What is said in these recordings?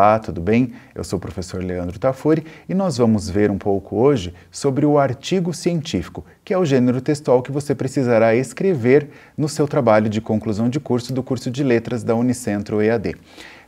Olá, tudo bem? Eu sou o professor Leandro Tafuri e nós vamos ver um pouco hoje sobre o artigo científico, que é o gênero textual que você precisará escrever no seu trabalho de conclusão de curso do curso de Letras da Unicentro EAD.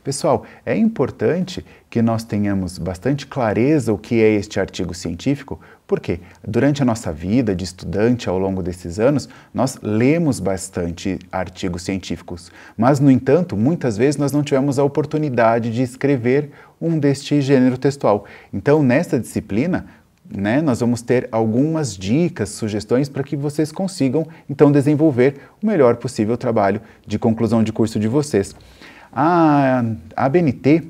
Pessoal, é importante que nós tenhamos bastante clareza o que é este artigo científico, porque durante a nossa vida de estudante ao longo desses anos, nós lemos bastante artigos científicos, mas no entanto, muitas vezes nós não tivemos a oportunidade de escrever um deste gênero textual. Então, nesta disciplina, né, nós vamos ter algumas dicas, sugestões para que vocês consigam então desenvolver o melhor possível trabalho de conclusão de curso de vocês. A, ABNT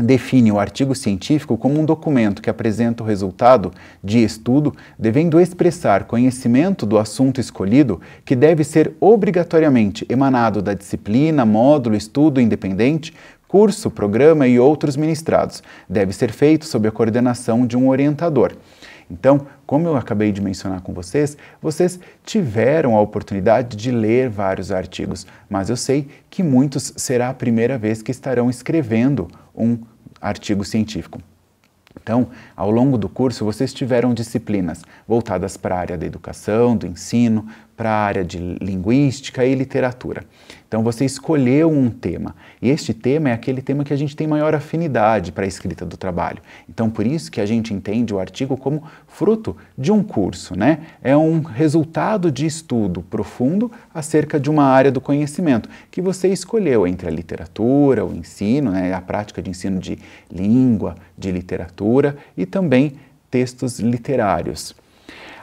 define o artigo científico como um documento que apresenta o resultado de estudo, devendo expressar conhecimento do assunto escolhido, que deve ser obrigatoriamente emanado da disciplina, módulo, estudo independente, curso, programa e outros ministrados. Deve ser feito sob a coordenação de um orientador. Então, como eu acabei de mencionar com vocês, vocês tiveram a oportunidade de ler vários artigos, mas eu sei que muitos será a primeira vez que estarão escrevendo um artigo científico. Então, ao longo do curso, vocês tiveram disciplinas voltadas para a área da educação, do ensino, para a área de linguística e literatura. Então você escolheu um tema e este tema é aquele tema que a gente tem maior afinidade para a escrita do trabalho. Então por isso que a gente entende o artigo como fruto de um curso, né? É um resultado de estudo profundo acerca de uma área do conhecimento que você escolheu entre a literatura, o ensino, né? a prática de ensino de língua, de literatura e também textos literários.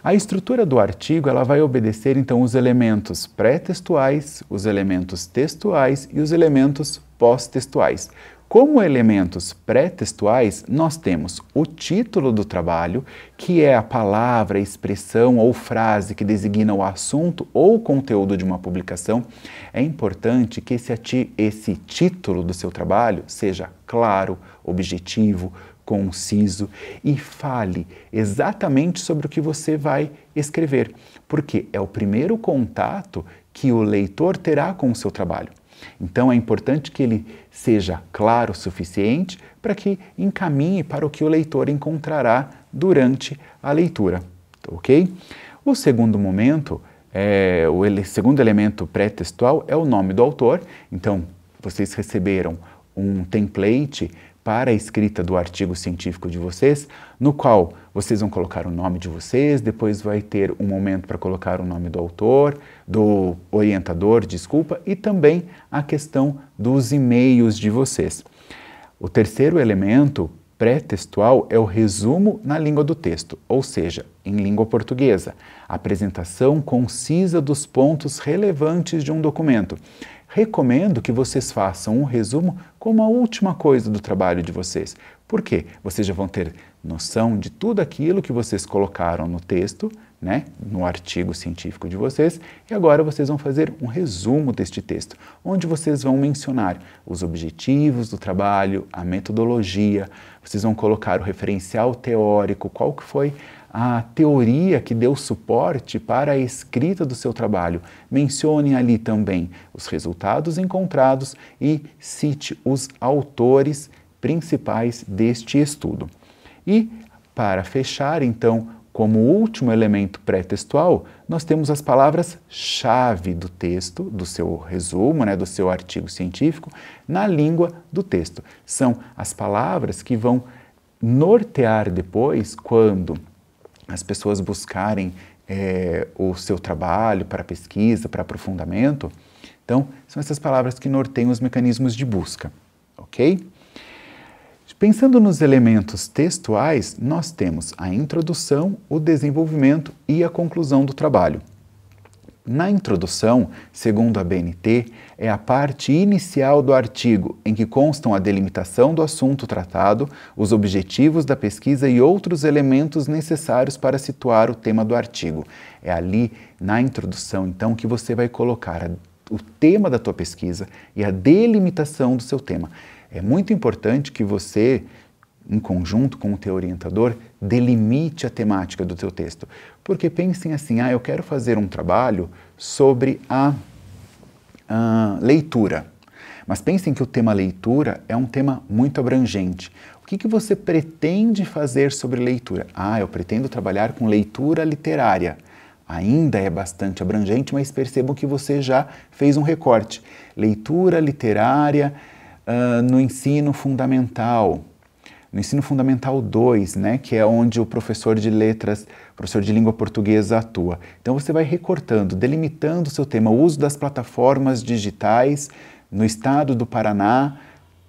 A estrutura do artigo ela vai obedecer então os elementos pré-textuais, os elementos textuais e os elementos pós-textuais. Como elementos pré-textuais, nós temos o título do trabalho, que é a palavra, expressão ou frase que designa o assunto ou conteúdo de uma publicação. É importante que esse, esse título do seu trabalho seja claro, objetivo, conciso e fale exatamente sobre o que você vai escrever, porque é o primeiro contato que o leitor terá com o seu trabalho. Então é importante que ele seja claro o suficiente para que encaminhe para o que o leitor encontrará durante a leitura, ok? O segundo momento, é, o ele, segundo elemento pré-textual é o nome do autor. Então vocês receberam um template para a escrita do artigo científico de vocês, no qual vocês vão colocar o nome de vocês, depois vai ter um momento para colocar o nome do autor, do orientador, desculpa, e também a questão dos e-mails de vocês. O terceiro elemento pré-textual é o resumo na língua do texto, ou seja, em língua portuguesa, a apresentação concisa dos pontos relevantes de um documento recomendo que vocês façam um resumo como a última coisa do trabalho de vocês. Por quê? Vocês já vão ter noção de tudo aquilo que vocês colocaram no texto, né, no artigo científico de vocês, e agora vocês vão fazer um resumo deste texto, onde vocês vão mencionar os objetivos do trabalho, a metodologia, vocês vão colocar o referencial teórico, qual que foi a teoria que deu suporte para a escrita do seu trabalho. Mencione ali também os resultados encontrados e cite os autores principais deste estudo. E, para fechar, então, como último elemento pré-textual, nós temos as palavras-chave do texto, do seu resumo, né, do seu artigo científico, na língua do texto. São as palavras que vão nortear depois, quando as pessoas buscarem é, o seu trabalho para pesquisa, para aprofundamento. Então, são essas palavras que norteiam os mecanismos de busca, ok? Pensando nos elementos textuais, nós temos a introdução, o desenvolvimento e a conclusão do trabalho. Na introdução, segundo a BNT, é a parte inicial do artigo em que constam a delimitação do assunto tratado, os objetivos da pesquisa e outros elementos necessários para situar o tema do artigo. É ali, na introdução, então, que você vai colocar a, o tema da tua pesquisa e a delimitação do seu tema. É muito importante que você, em conjunto com o teu orientador, delimite a temática do teu texto. Porque pensem assim, ah, eu quero fazer um trabalho sobre a, a leitura. Mas pensem que o tema leitura é um tema muito abrangente. O que, que você pretende fazer sobre leitura? Ah, eu pretendo trabalhar com leitura literária. Ainda é bastante abrangente, mas percebam que você já fez um recorte. Leitura literária uh, no ensino fundamental no ensino fundamental 2, né, que é onde o professor de letras, professor de língua portuguesa atua. Então você vai recortando, delimitando o seu tema, o uso das plataformas digitais no estado do Paraná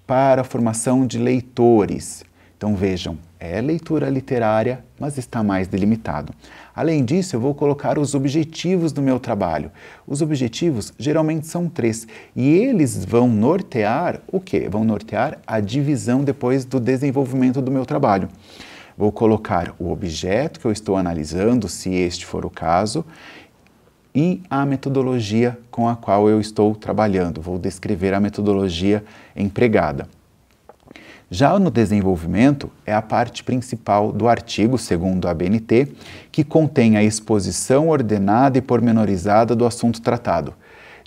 para a formação de leitores. Então vejam, é leitura literária, mas está mais delimitado. Além disso, eu vou colocar os objetivos do meu trabalho. Os objetivos geralmente são três e eles vão nortear o quê? Vão nortear a divisão depois do desenvolvimento do meu trabalho. Vou colocar o objeto que eu estou analisando, se este for o caso, e a metodologia com a qual eu estou trabalhando. Vou descrever a metodologia empregada. Já no desenvolvimento, é a parte principal do artigo, segundo a ABNT, que contém a exposição ordenada e pormenorizada do assunto tratado.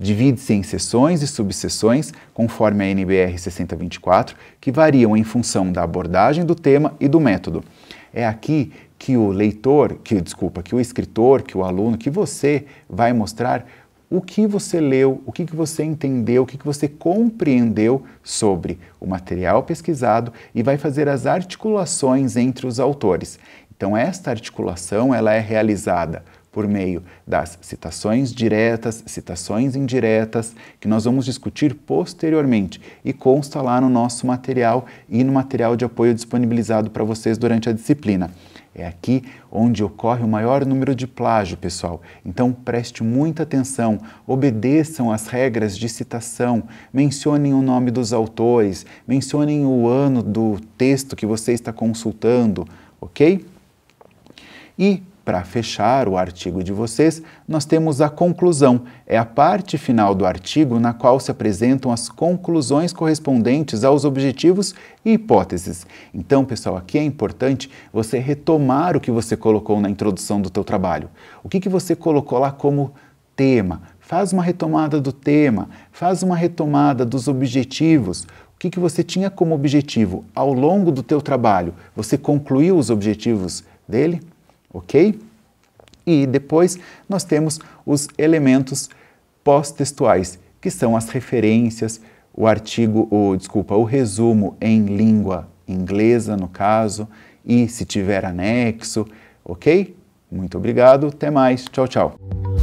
Divide-se em seções e subseções, conforme a NBR 6024, que variam em função da abordagem do tema e do método. É aqui que o leitor, que desculpa, que o escritor, que o aluno, que você vai mostrar o que você leu, o que, que você entendeu, o que, que você compreendeu sobre o material pesquisado e vai fazer as articulações entre os autores. Então, esta articulação ela é realizada por meio das citações diretas, citações indiretas, que nós vamos discutir posteriormente e consta lá no nosso material e no material de apoio disponibilizado para vocês durante a disciplina. É aqui onde ocorre o maior número de plágio, pessoal. Então preste muita atenção, obedeçam às regras de citação, mencionem o nome dos autores, mencionem o ano do texto que você está consultando, ok? E para fechar o artigo de vocês, nós temos a conclusão. É a parte final do artigo na qual se apresentam as conclusões correspondentes aos objetivos e hipóteses. Então, pessoal, aqui é importante você retomar o que você colocou na introdução do teu trabalho. O que, que você colocou lá como tema? Faz uma retomada do tema, faz uma retomada dos objetivos, o que, que você tinha como objetivo ao longo do teu trabalho? Você concluiu os objetivos dele? ok? E depois nós temos os elementos pós-textuais, que são as referências, o artigo, o, desculpa, o resumo em língua inglesa, no caso, e se tiver anexo, ok? Muito obrigado, até mais, tchau, tchau.